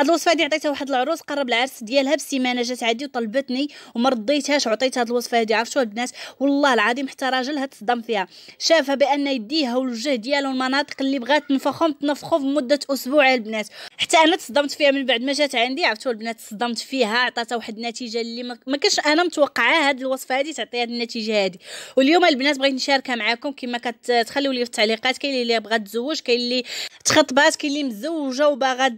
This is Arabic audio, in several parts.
هاد الوصفه هادي عطيتها واحد العروس قرب العرس ديالها بسيمانه جات عندي وطلبتني وما رديتهاش عطيت هاد الوصفه هادي عرفتوها البنات والله العظيم حتى راجلها تصدم فيها شافها بان يديها والوجه ديالها والمناطق اللي بغات تنفخهم تنفخو في مده اسبوع البنات حتى انا تصدمت فيها من بعد ما جات عندي عرفتوا البنات تصدمت فيها عطاتها واحد النتيجه اللي ما كانش انا متوقعه هاد الوصفه هادي تعطي هاد النتيجه هادي واليوم البنات بغيت نشاركها معاكم كما كتخليو لي في التعليقات كاين اللي بغات تزوج كاين اللي تخطبات كاين اللي مزوجه وباغا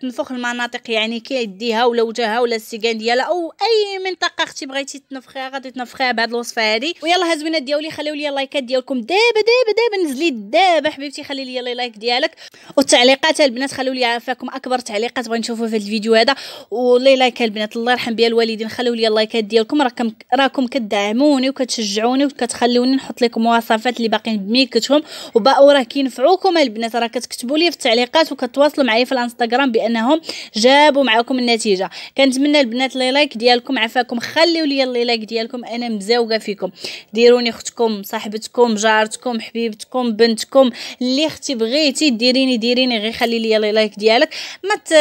تنفخ المناطق يعني كيديها ولا وجهها ولا السيكان ديالها او اي منطقه اختي بغيتي تنفخيها غادي تنفخيها بهاد الوصفه هادي ويلا هازوينات ديالي خليو لي اللايكات ديالكم دابا دابا دابا نزلي دابا حبيبتي خلي لي لايك ديالك والتعليقات البنات خليو لي عافاكم اكبر تعليقات بغا نشوفو في الفيديو هذا ولي لايك البنات الله يرحم بيا الوالدين خليو لي اللايكات ديالكم راكم راكم كدعموني وكتشجعوني وكتخليوني نحط لكم وصفات اللي باقيين بميكتهم وباقوا راه كينفعوكم البنات راه كتكتبوا لي في التعليقات وكتواصلوا معايا في الانستغرام بانهم جابوا معكم النتيجه كنتمنى البنات لي لايك ديالكم عفاكم خليو لي لي لايك ديالكم انا مزاوقه فيكم ديروني اختكم صاحبتكم جارتكم حبيبتكم بنتكم اللي اختي بغيتي ديريني ديريني غير خلي لي لي لايك ديالك ما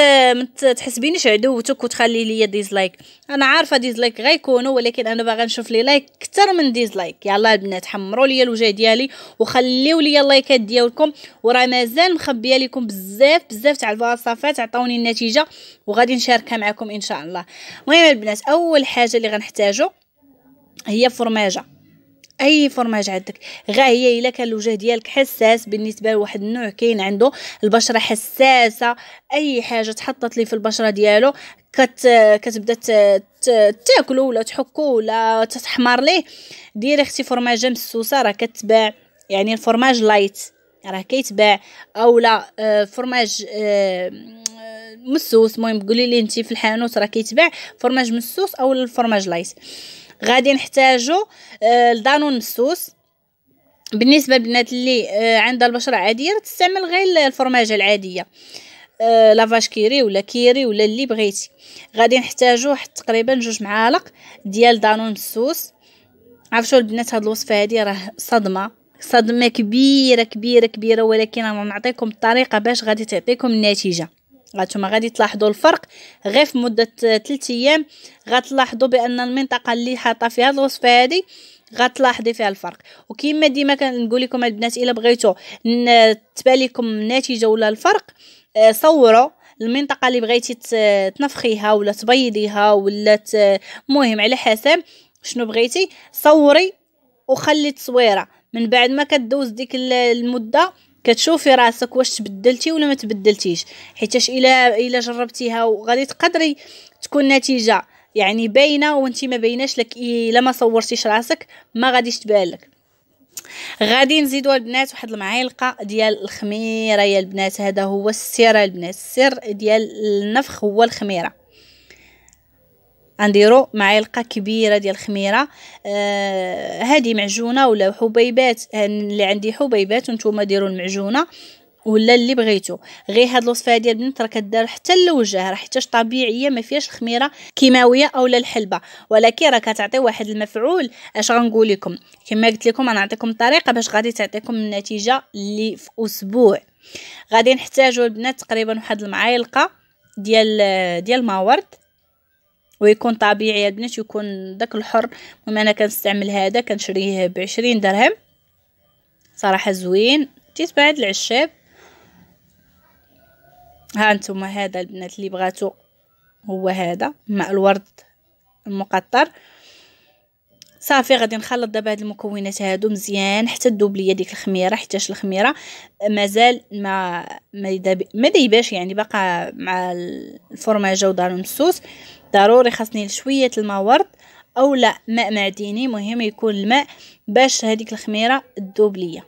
تحسبينيش عدوتك وتخلي لي ديزلايك انا عارفه ديزلايك غيكونوا ولكن انا باغا نشوف لي لايك اكثر من ديزلايك يلا البنات حمروا لي الوجه ديالي وخليو لي اللايكات ديالكم وراه مازال مخبيه لكم بزاف بزاف تاع الوصفات عطاوني النتيجه وغادي نشاركها معكم ان شاء الله المهم البنات اول حاجه اللي غنحتاجو هي فرماجه اي فرماج عندك غا هي الا كان الوجه ديالك حساس بالنسبه لواحد النوع كاين عنده البشره حساسه اي حاجه تحطت لي في البشره ديالو كت كتبدا تاكلو ولا تحكو ولا تتحمر ليه ديري اختي فرماجه مسوسه راه كتباع يعني الفرماج لايت راه كيتباع اولا آه، فرماج آه، آه، مسوس المهم قولي لي انت في الحانوت راه كيتباع فرماج مسوس او الفرماج لايت غادي نحتاجو آه، لدانون مسوس بالنسبه للبنات اللي آه، عندها البشره عاديه تستعمل غير الفرماجه العاديه آه، لافاش كيري ولا كيري ولا اللي بغيتي غادي نحتاجو حتى تقريبا جوج معالق ديال دانون مسوس عرفتوا البنات هاد الوصفه هادي راه صدمه صدمه كبيره كبيره كبيره ولكن انا نعطيكم الطريقه باش غادي تعطيكم النتيجه هانتوما غادي تلاحظوا الفرق غير في مده 3 ايام غتلاحظوا بان المنطقه اللي حاطه فيها الوصفه هذه غتلاحظي فيها الفرق وكيما ديما كنقول لكم البنات الا بغيتو تبان لكم النتيجه ولا الفرق آه، صوروا المنطقه اللي بغيتي تنفخيها ولا تبيضيها ولا المهم على حسب شنو بغيتي صوري وخلي التصويره من بعد ما كدوز ديك المده كتشوفي راسك واش تبدلتي ولا ما تبدلتيش حيتاش الا الا جربتيها وغادي تقدري تكون نتيجه يعني باينه وانت ما بيناش لك الا ما صورتيش راسك ما غاديش تبان لك غادي نزيدو البنات واحد المعلقه ديال الخميره يا البنات هذا هو السر البنات السر ديال النفخ هو الخميره غنديرو معلقه كبيره ديال الخميره آه هذه معجونه ولا حبيبات اللي عندي حبيبات وانتم ديروا المعجونه ولا اللي بغيتو غير هاد الوصفه ديال البنت راه كدار حتى للوجه راه حيتاش طبيعيه ما فيهاش الخميره كيماويه اولا الحلبه ولكن راه كتعطي واحد المفعول اش غنقول لكم كما قلت لكم غنعطيكم الطريقه باش غادي تعطيكم النتيجه اللي في اسبوع غادي نحتاجوا البنات تقريبا واحد المعالقه ديال ديال الماورد ويكون طبيعي يا البنات يكون داك الحر المهم انا كنستعمل هذا كنشريه بعشرين درهم صراحه زوين جيت بهاد العشاب ها انتم هذا البنات اللي بغاتو هو هذا مع الورد المقطر صافي غادي نخلط دابا هاد المكونات هادو مزيان حتى تذوب ليا ديك الخميره حيتاش الخميره مازال ما ما دايباش يعني باقا مع الفرماجه ودار المسوس ضروري خاصني شويه الماء ورد او لا ماء معدني مهم يكون الماء باش هذيك الخميره تذوب ليا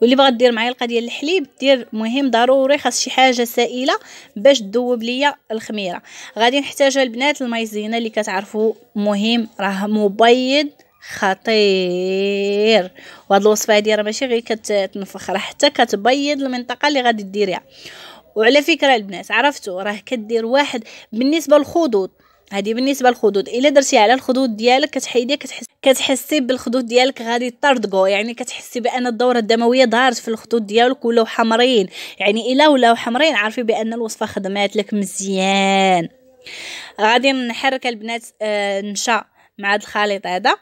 واللي بغا دير معايا ديال الحليب دير مهم ضروري خاص شي حاجه سائله باش تذوب ليا الخميره غادي نحتاجها البنات المايزينا اللي كتعرفوا مهم راه مبيض خطير وهاد الوصفه هادي راه ماشي غير كتنفخ راه حتى كتبيض المنطقه اللي غادي ديريها وعلى فكره البنات عرفتوا راه كدير واحد بالنسبه للخدود هذه بالنسبه للخدود الا درتي على الخدود ديالك كتحيدي كتحس كتحسي بالخدود ديالك غادي طردقو يعني كتحسي بان الدوره الدمويه دارت في الخدود ديالك ولاو حمرين يعني الا ولاو حمرين عارفي بان الوصفه خدمات لك مزيان غادي نحرك البنات آه نشا مع هذا الخليط هذا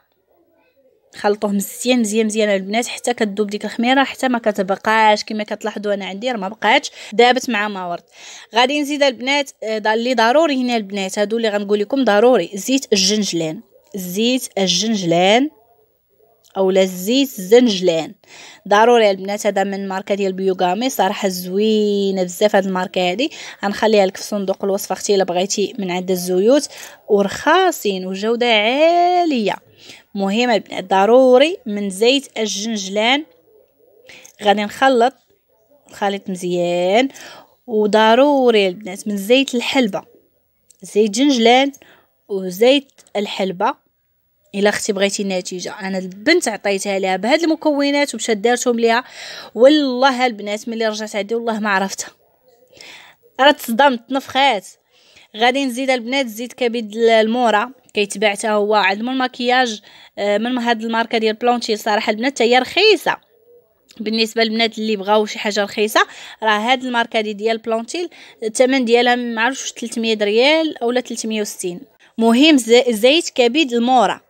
خلطوه مزيان مزيان مزيان البنات حتى كذوب ديك الخميره حتى ما كتبقاش كما كتلاحظوا انا عندي راه ما بقاتش دابت مع ما ورد غادي نزيد البنات آه، اللي ضروري هنا البنات هادو اللي غنقول لكم ضروري زيت الجنجلان زيت الجنجلان اولا زيت الزنجلان ضروري البنات هذا من ماركه ديال بيوغامي صراحه زوينه بزاف هاد الماركه هادي غنخليها لك في صندوق الوصفه اختي الا بغيتي من عند الزيوت ورخاصين وجوده عاليه مهمة ضروري من زيت الجنجلان غادي نخلط الخليط مزيان وضروري البنات من زيت الحلبة زيت جنجلان وزيت الحلبة الا اختي بغيتي النتيجه انا البنت عطيتها لها بهاد المكونات ومشات دارتهم ليها والله البنات ملي رجعت عندي والله ما عرفتها راه تصدمت نفخات غادي نزيد البنات زيت كبد المورا كيتباع حتى هو عند من الماكياج آه، من هاد الماركه ديال بلونتي صراحه البنات هي رخيصه بالنسبه للبنات اللي بغاو شي حاجه رخيصه راه هاد الماركه دي ديال بلونتيل الثمن ديالها ما عرفتش 300 ريال اولا 360 مهم زيت كبد المورا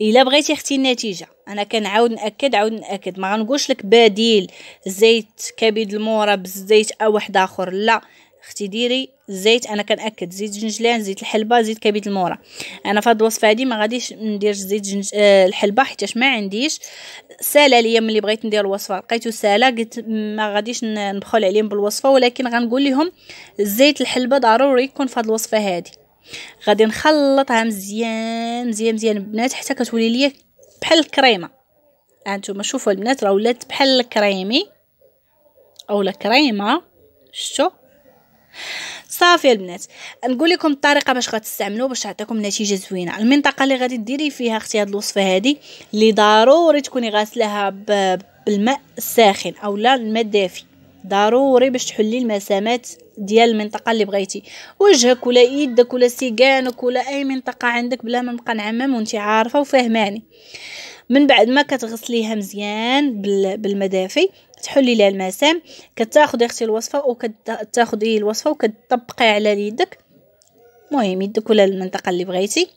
الا بغيتي اختي النتيجه انا كنعاود ناكد عاود ناكد ما غنقولش لك بديل زيت كبد المورا بزيت او واحد اخر لا اختي ديري الزيت انا كنأكد زيت الجنجلان زيت الحلبه زيت كبد المورا انا في الوصفه هادي ما غاديش ندير زيت جنج... آه الحلبه حيت ما عنديش ساله ليا ملي بغيت ندير الوصفه لقيتو ساله قلت ما غاديش نبخل عليهم بالوصفه ولكن غنقول لهم زيت الحلبه ضروري يكون في الوصفه هادي غادي نخلطها مزيان مزيان مزيان البنات حتى كتولي ليا بحال الكريمه هانتوما شوفوا البنات راه ولات بحال الكريمي اولا كريمه شتو صافي البنات نقول لكم الطريقه باش غتستعملوا باش تعطيكم نتيجه زوينه المنطقه اللي غادي ديري فيها اختي هذه الوصفه هذه اللي ضروري تكوني غاسلاها بالماء الساخن اولا الماء الدافي ضروري باش تحلي المسامات ديال المنطقه اللي بغيتي وجهك ولا يدك ولا سيقانك ولا اي منطقه عندك بلا ما نبقى نعمم وانت عارفه وفهماني من بعد ما كتغسليها مزيان بالمدافي تحلي ليها المسام كتاخدي اختي الوصفه وكتاخذي الوصفه وكتطبقي على يدك المهم يدك ولا المنطقه اللي بغيتي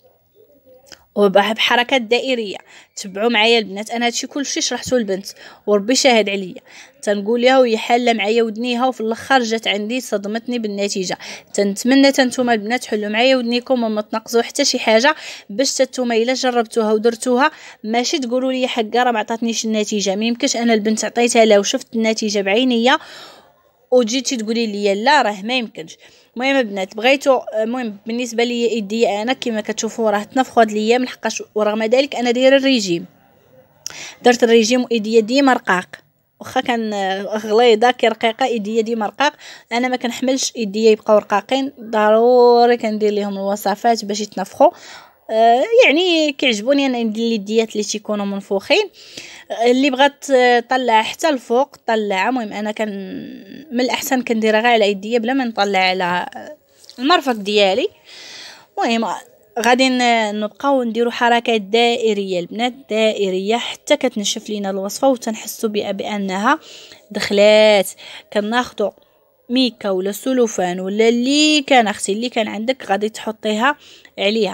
وبحركات دائريه تبعوا معايا البنات انا هادشي كلشي شرحته البنت وربي شاهد عليا تنقول ليها وهي حاله معايا ودنيها وفي الاخر جات عندي صدمتني بالنتيجه تنتمنى تنتوما البنات حلوا معايا ودنيكم وما تنقصوا حتى شي حاجه باش تنتوما الا جربتوها ودرتوها ماشي تقولوا لي حقا راه ما عطاتنيش النتيجه ما انا البنت عطيتها لها وشفت النتيجه بعينيا وجيتي تقولي لي لا راه ما يمكنش المهم البنات بغيتو المهم بالنسبه ليا يديا انا كما كتشوفوا راه هاد الايام لحقاش ورغم ذلك انا دايره الريجيم درت الريجيم وايديا ديما رقاق واخا كان غليظه كي رقيقه ايديا ديما رقاق انا ما كنحملش ايديا يبقاو رقاقين ضروري كندير ليهم الوصفات باش يتنفخوا آه، يعني كيعجبوني انا اليديات اللي تيكونوا منفوخين آه، اللي بغات آه، طلع حتى الفوق طلعها المهم انا كان من الاحسن كنديرها غير على يديا بلا ما نطلع على المرفق ديالي المهم غادي نبقاو نديرو حركات دائريه البنات دائريه حتى كتنشف لينا الوصفه وتنحسوا بانها دخلات كناخذوا ميكا ولا سلوفان ولا اللي كان اختي اللي كان عندك غادي تحطيها عليها